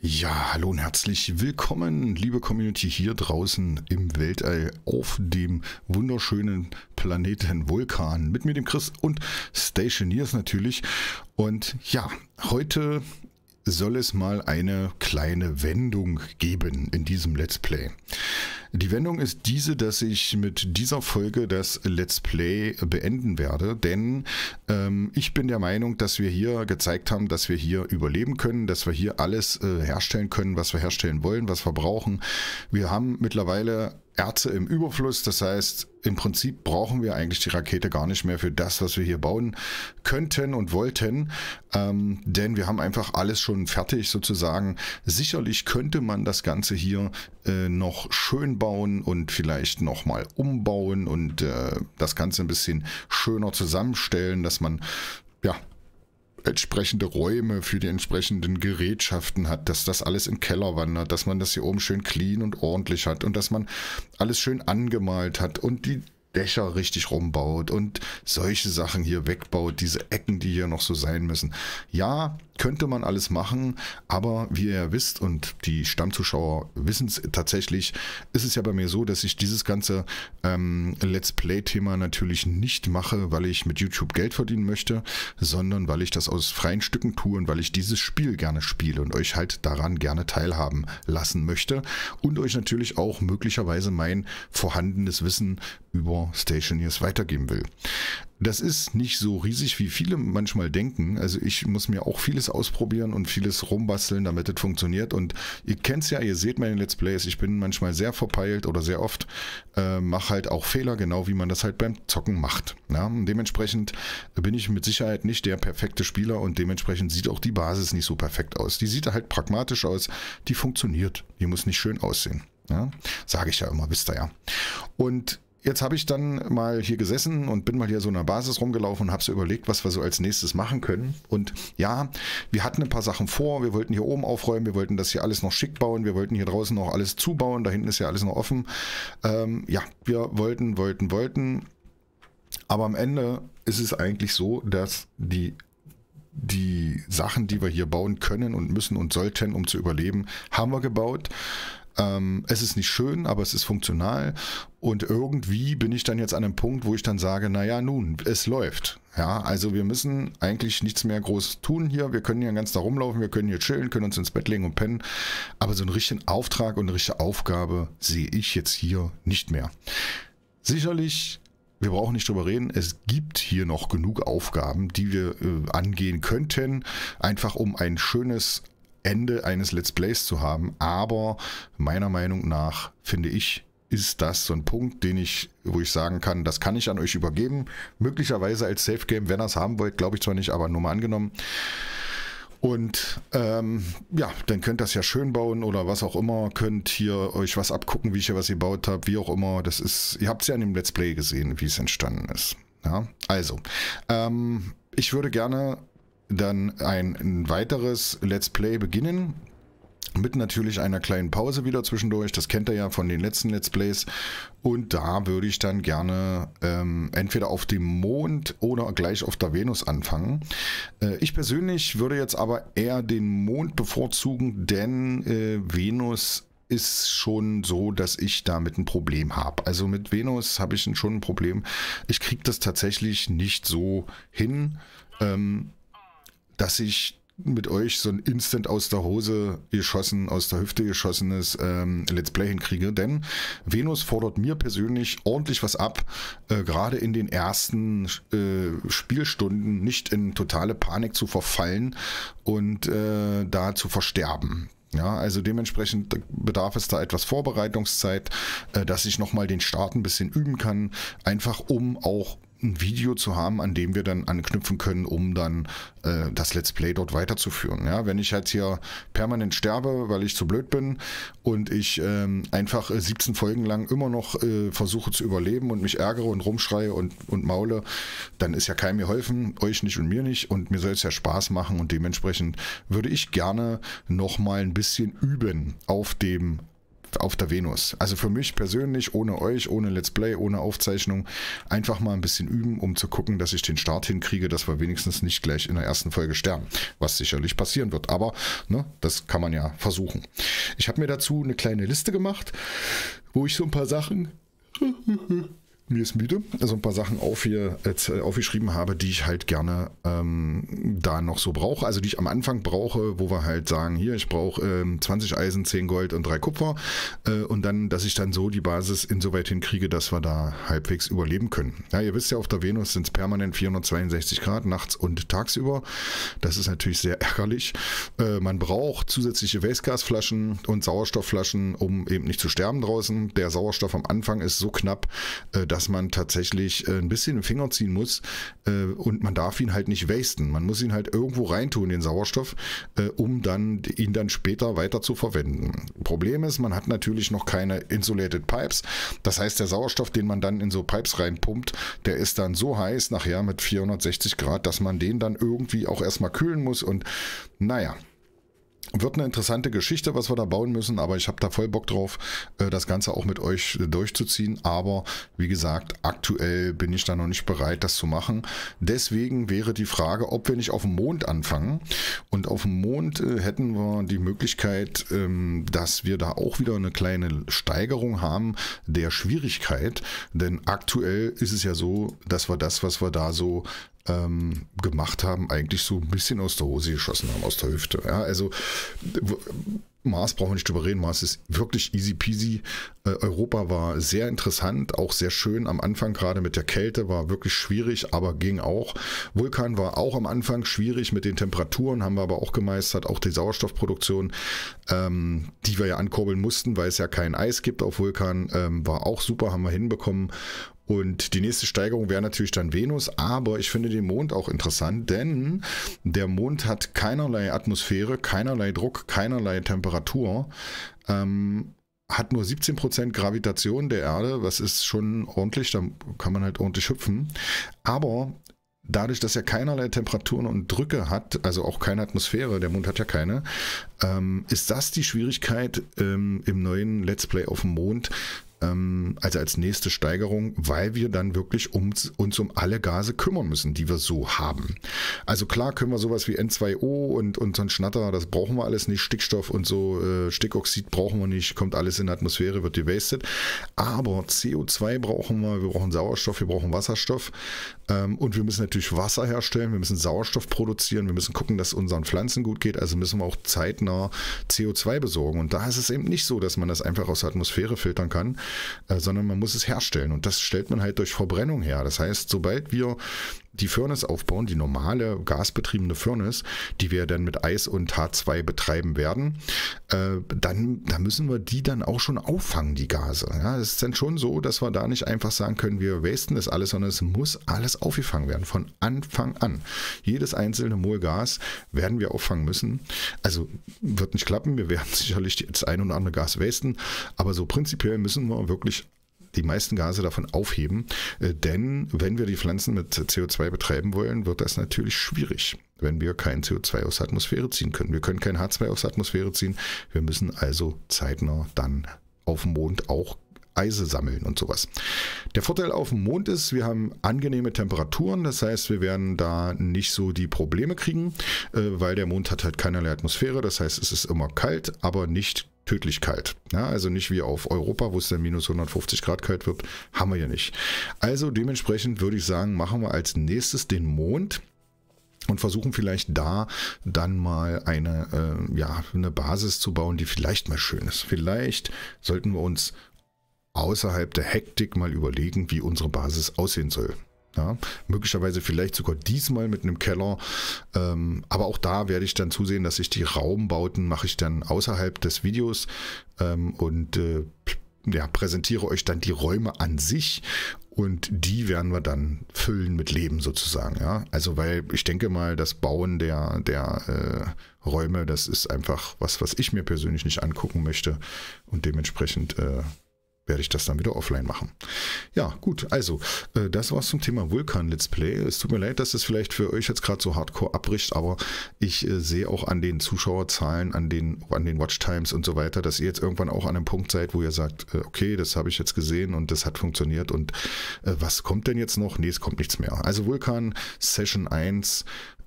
Ja, hallo und herzlich willkommen, liebe Community hier draußen im Weltall auf dem wunderschönen Planeten Vulkan mit mir dem Chris und Stationiers natürlich. Und ja, heute soll es mal eine kleine Wendung geben in diesem Let's Play. Die Wendung ist diese, dass ich mit dieser Folge das Let's Play beenden werde, denn ähm, ich bin der Meinung, dass wir hier gezeigt haben, dass wir hier überleben können, dass wir hier alles äh, herstellen können, was wir herstellen wollen, was wir brauchen. Wir haben mittlerweile Erze im Überfluss, das heißt, im Prinzip brauchen wir eigentlich die Rakete gar nicht mehr für das, was wir hier bauen könnten und wollten, ähm, denn wir haben einfach alles schon fertig sozusagen. Sicherlich könnte man das Ganze hier äh, noch schön bauen und vielleicht nochmal umbauen und äh, das Ganze ein bisschen schöner zusammenstellen, dass man entsprechende Räume für die entsprechenden Gerätschaften hat, dass das alles im Keller wandert, dass man das hier oben schön clean und ordentlich hat und dass man alles schön angemalt hat und die Dächer richtig rumbaut und solche Sachen hier wegbaut, diese Ecken, die hier noch so sein müssen. Ja, könnte man alles machen, aber wie ihr ja wisst und die Stammzuschauer wissen es tatsächlich, ist es ja bei mir so, dass ich dieses ganze ähm, Let's Play-Thema natürlich nicht mache, weil ich mit YouTube Geld verdienen möchte, sondern weil ich das aus freien Stücken tue und weil ich dieses Spiel gerne spiele und euch halt daran gerne teilhaben lassen möchte und euch natürlich auch möglicherweise mein vorhandenes Wissen über Stationeers weitergeben will. Das ist nicht so riesig, wie viele manchmal denken. Also ich muss mir auch vieles ausprobieren und vieles rumbasteln, damit es funktioniert. Und ihr kennt es ja, ihr seht meine Let's Plays. Ich bin manchmal sehr verpeilt oder sehr oft, äh, mache halt auch Fehler, genau wie man das halt beim Zocken macht. Ja? Ne? Dementsprechend bin ich mit Sicherheit nicht der perfekte Spieler und dementsprechend sieht auch die Basis nicht so perfekt aus. Die sieht halt pragmatisch aus, die funktioniert. Die muss nicht schön aussehen. Ja? Ne? Sage ich ja immer, wisst ihr ja. Und jetzt habe ich dann mal hier gesessen und bin mal hier so in der Basis rumgelaufen und habe so überlegt, was wir so als nächstes machen können. Und ja, wir hatten ein paar Sachen vor. Wir wollten hier oben aufräumen, wir wollten das hier alles noch schick bauen, wir wollten hier draußen noch alles zubauen. Da hinten ist ja alles noch offen. Ähm, ja, wir wollten, wollten, wollten. Aber am Ende ist es eigentlich so, dass die die Sachen, die wir hier bauen können und müssen und sollten, um zu überleben, haben wir gebaut. Ähm, es ist nicht schön, aber es ist funktional. Und irgendwie bin ich dann jetzt an einem Punkt, wo ich dann sage, naja, nun, es läuft. Ja, also wir müssen eigentlich nichts mehr groß tun hier. Wir können hier ganz da rumlaufen, wir können hier chillen, können uns ins Bett legen und pennen. Aber so einen richtigen Auftrag und eine richtige Aufgabe sehe ich jetzt hier nicht mehr. Sicherlich wir brauchen nicht drüber reden, es gibt hier noch genug Aufgaben, die wir äh, angehen könnten, einfach um ein schönes Ende eines Let's Plays zu haben. Aber meiner Meinung nach, finde ich, ist das so ein Punkt, den ich, wo ich sagen kann, das kann ich an euch übergeben. Möglicherweise als Safe Game, wenn ihr es haben wollt, glaube ich zwar nicht, aber nur mal angenommen. Und ähm, ja, dann könnt ihr das ja schön bauen oder was auch immer. Könnt hier euch was abgucken, wie ich hier was gebaut habe, wie auch immer. Das ist, ihr habt es ja in dem Let's Play gesehen, wie es entstanden ist. Ja, also, ähm, ich würde gerne dann ein, ein weiteres Let's Play beginnen. Mit natürlich einer kleinen Pause wieder zwischendurch. Das kennt ihr ja von den letzten Let's Plays. Und da würde ich dann gerne ähm, entweder auf dem Mond oder gleich auf der Venus anfangen. Äh, ich persönlich würde jetzt aber eher den Mond bevorzugen, denn äh, Venus ist schon so, dass ich damit ein Problem habe. Also mit Venus habe ich schon ein Problem. Ich kriege das tatsächlich nicht so hin. Ähm, dass ich mit euch so ein instant aus der Hose geschossen, aus der Hüfte geschossenes ähm, Let's Play hinkriege. Denn Venus fordert mir persönlich ordentlich was ab, äh, gerade in den ersten äh, Spielstunden nicht in totale Panik zu verfallen und äh, da zu versterben. Ja, also dementsprechend bedarf es da etwas Vorbereitungszeit, äh, dass ich nochmal den Start ein bisschen üben kann, einfach um auch ein Video zu haben, an dem wir dann anknüpfen können, um dann äh, das Let's Play dort weiterzuführen. Ja, wenn ich jetzt hier permanent sterbe, weil ich zu blöd bin und ich ähm, einfach 17 äh, Folgen lang immer noch äh, versuche zu überleben und mich ärgere und rumschreie und, und maule, dann ist ja kein mir helfen, euch nicht und mir nicht und mir soll es ja Spaß machen und dementsprechend würde ich gerne nochmal ein bisschen üben auf dem auf der Venus. Also für mich persönlich, ohne euch, ohne Let's Play, ohne Aufzeichnung, einfach mal ein bisschen üben, um zu gucken, dass ich den Start hinkriege, dass wir wenigstens nicht gleich in der ersten Folge sterben, was sicherlich passieren wird. Aber ne, das kann man ja versuchen. Ich habe mir dazu eine kleine Liste gemacht, wo ich so ein paar Sachen mir ist müde, also ein paar Sachen auf hier, äh, aufgeschrieben habe, die ich halt gerne ähm, da noch so brauche. Also die ich am Anfang brauche, wo wir halt sagen, hier, ich brauche ähm, 20 Eisen, 10 Gold und 3 Kupfer. Äh, und dann, dass ich dann so die Basis insoweit hinkriege, dass wir da halbwegs überleben können. Ja, ihr wisst ja, auf der Venus sind es permanent 462 Grad, nachts und tagsüber. Das ist natürlich sehr ärgerlich. Äh, man braucht zusätzliche Wastegasflaschen und Sauerstoffflaschen, um eben nicht zu sterben draußen. Der Sauerstoff am Anfang ist so knapp, äh, dass dass man tatsächlich äh, ein bisschen den Finger ziehen muss äh, und man darf ihn halt nicht wasten. Man muss ihn halt irgendwo reintun, den Sauerstoff, äh, um dann ihn dann später weiter zu verwenden. Problem ist, man hat natürlich noch keine Insulated Pipes. Das heißt, der Sauerstoff, den man dann in so Pipes reinpumpt, der ist dann so heiß nachher mit 460 Grad, dass man den dann irgendwie auch erstmal kühlen muss und naja, wird eine interessante Geschichte, was wir da bauen müssen, aber ich habe da voll Bock drauf, äh, das Ganze auch mit euch durchzuziehen. Aber wie gesagt, aktuell bin ich da noch nicht bereit, das zu machen. Deswegen wäre die Frage, ob wir nicht auf dem Mond anfangen. Und auf dem Mond äh, hätten wir die Möglichkeit, ähm, dass wir da auch wieder eine kleine Steigerung haben der Schwierigkeit. Denn aktuell ist es ja so, dass wir das, was wir da so ähm, gemacht haben, eigentlich so ein bisschen aus der Hose geschossen haben, aus der Hüfte. Ja, also Mars brauchen wir nicht drüber reden. Mars ist wirklich easy peasy. Äh, Europa war sehr interessant, auch sehr schön. Am Anfang gerade mit der Kälte war wirklich schwierig, aber ging auch. Vulkan war auch am Anfang schwierig mit den Temperaturen, haben wir aber auch gemeistert. Auch die Sauerstoffproduktion, ähm, die wir ja ankurbeln mussten, weil es ja kein Eis gibt auf Vulkan, ähm, war auch super, haben wir hinbekommen. Und die nächste Steigerung wäre natürlich dann Venus, aber ich finde den Mond auch interessant, denn der Mond hat keinerlei Atmosphäre, keinerlei Druck, keinerlei Temperatur. Ähm, hat nur 17% Gravitation der Erde, was ist schon ordentlich, da kann man halt ordentlich hüpfen. Aber dadurch, dass er keinerlei Temperaturen und Drücke hat, also auch keine Atmosphäre, der Mond hat ja keine, ähm, ist das die Schwierigkeit ähm, im neuen Let's Play auf dem Mond, ähm, also als nächste Steigerung, weil wir dann wirklich um, uns um alle Gase kümmern müssen, die wir so haben. Also klar können wir sowas wie N2O und, und so ein Schnatter, das brauchen wir alles nicht, Stickstoff und so, äh, Stickoxid brauchen wir nicht, kommt alles in die Atmosphäre, wird gewastet. Aber CO2 brauchen wir, wir brauchen Sauerstoff, wir brauchen Wasserstoff ähm, und wir müssen natürlich Wasser herstellen, wir müssen Sauerstoff produzieren, wir müssen gucken, dass unseren Pflanzen gut geht, also müssen wir auch zeitnah CO2 besorgen. Und da ist es eben nicht so, dass man das einfach aus der Atmosphäre filtern kann, äh, sondern man muss es herstellen. Und das stellt man halt durch Verbrennung her. Das heißt, sobald wir die Furnace aufbauen, die normale gasbetriebene Furnace, die wir dann mit Eis und H2 betreiben werden, äh, dann da müssen wir die dann auch schon auffangen, die Gase. Ja, es ist dann schon so, dass wir da nicht einfach sagen können, wir wasten das alles, sondern es muss alles aufgefangen werden, von Anfang an. Jedes einzelne Mol Gas werden wir auffangen müssen. Also wird nicht klappen, wir werden sicherlich das ein oder andere Gas wasten, aber so prinzipiell müssen wir wirklich die meisten Gase davon aufheben. Äh, denn wenn wir die Pflanzen mit CO2 betreiben wollen, wird das natürlich schwierig, wenn wir kein CO2 aus der Atmosphäre ziehen können. Wir können kein H2 aus der Atmosphäre ziehen. Wir müssen also zeitnah dann auf dem Mond auch Eise sammeln und sowas. Der Vorteil auf dem Mond ist, wir haben angenehme Temperaturen, das heißt, wir werden da nicht so die Probleme kriegen, äh, weil der Mond hat halt keinerlei Atmosphäre, das heißt, es ist immer kalt, aber nicht Tödlichkeit. Ja, also nicht wie auf Europa, wo es dann minus 150 Grad kalt wird, haben wir ja nicht. Also dementsprechend würde ich sagen, machen wir als nächstes den Mond und versuchen vielleicht da dann mal eine, äh, ja, eine Basis zu bauen, die vielleicht mal schön ist. Vielleicht sollten wir uns außerhalb der Hektik mal überlegen, wie unsere Basis aussehen soll. Ja, möglicherweise vielleicht sogar diesmal mit einem Keller. Ähm, aber auch da werde ich dann zusehen, dass ich die Raumbauten mache ich dann außerhalb des Videos ähm, und äh, ja, präsentiere euch dann die Räume an sich und die werden wir dann füllen mit Leben sozusagen. Ja? Also weil ich denke mal, das Bauen der, der äh, Räume, das ist einfach was, was ich mir persönlich nicht angucken möchte und dementsprechend... Äh, werde ich das dann wieder offline machen. Ja, gut, also, äh, das war's zum Thema Vulkan-Let's Play. Es tut mir leid, dass es vielleicht für euch jetzt gerade so hardcore abbricht, aber ich äh, sehe auch an den Zuschauerzahlen, an den, an den Watchtimes und so weiter, dass ihr jetzt irgendwann auch an einem Punkt seid, wo ihr sagt, äh, okay, das habe ich jetzt gesehen und das hat funktioniert und äh, was kommt denn jetzt noch? Nee, es kommt nichts mehr. Also Vulkan Session 1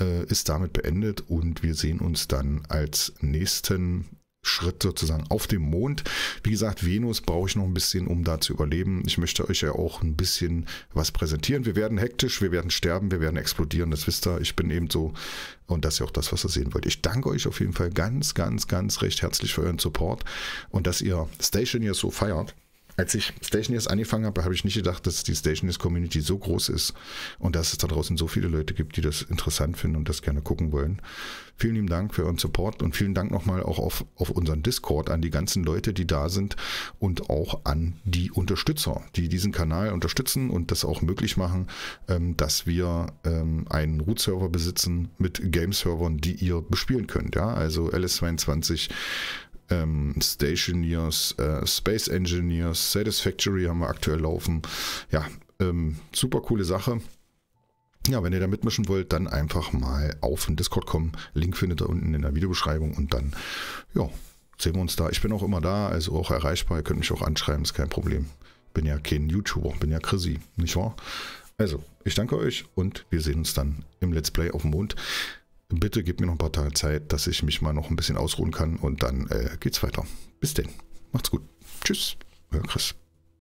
äh, ist damit beendet und wir sehen uns dann als nächsten Schritt sozusagen auf dem Mond. Wie gesagt, Venus brauche ich noch ein bisschen, um da zu überleben. Ich möchte euch ja auch ein bisschen was präsentieren. Wir werden hektisch, wir werden sterben, wir werden explodieren, das wisst ihr. Ich bin eben so. Und das ist ja auch das, was ihr sehen wollt. Ich danke euch auf jeden Fall ganz, ganz, ganz recht herzlich für euren Support und dass ihr Station hier so feiert als ich Stationers angefangen habe, habe ich nicht gedacht, dass die Stationers Community so groß ist und dass es da draußen so viele Leute gibt, die das interessant finden und das gerne gucken wollen. Vielen lieben Dank für euren Support und vielen Dank nochmal auch auf, auf unseren Discord an die ganzen Leute, die da sind und auch an die Unterstützer, die diesen Kanal unterstützen und das auch möglich machen, ähm, dass wir ähm, einen Root-Server besitzen mit Game-Servern, die ihr bespielen könnt. Ja, also LS22 ähm, Stationers, äh, Space Engineers, Satisfactory haben wir aktuell laufen. Ja, ähm, super coole Sache. Ja, wenn ihr da mitmischen wollt, dann einfach mal auf den Discord kommen. Link findet ihr unten in der Videobeschreibung und dann, ja, sehen wir uns da. Ich bin auch immer da, also auch erreichbar. Ihr könnt mich auch anschreiben, ist kein Problem. Bin ja kein YouTuber, bin ja Chrissy, nicht wahr? Also, ich danke euch und wir sehen uns dann im Let's Play auf dem Mond bitte gib mir noch ein paar Tage Zeit, dass ich mich mal noch ein bisschen ausruhen kann und dann äh, geht's weiter. Bis denn. Macht's gut. Tschüss, euer Chris.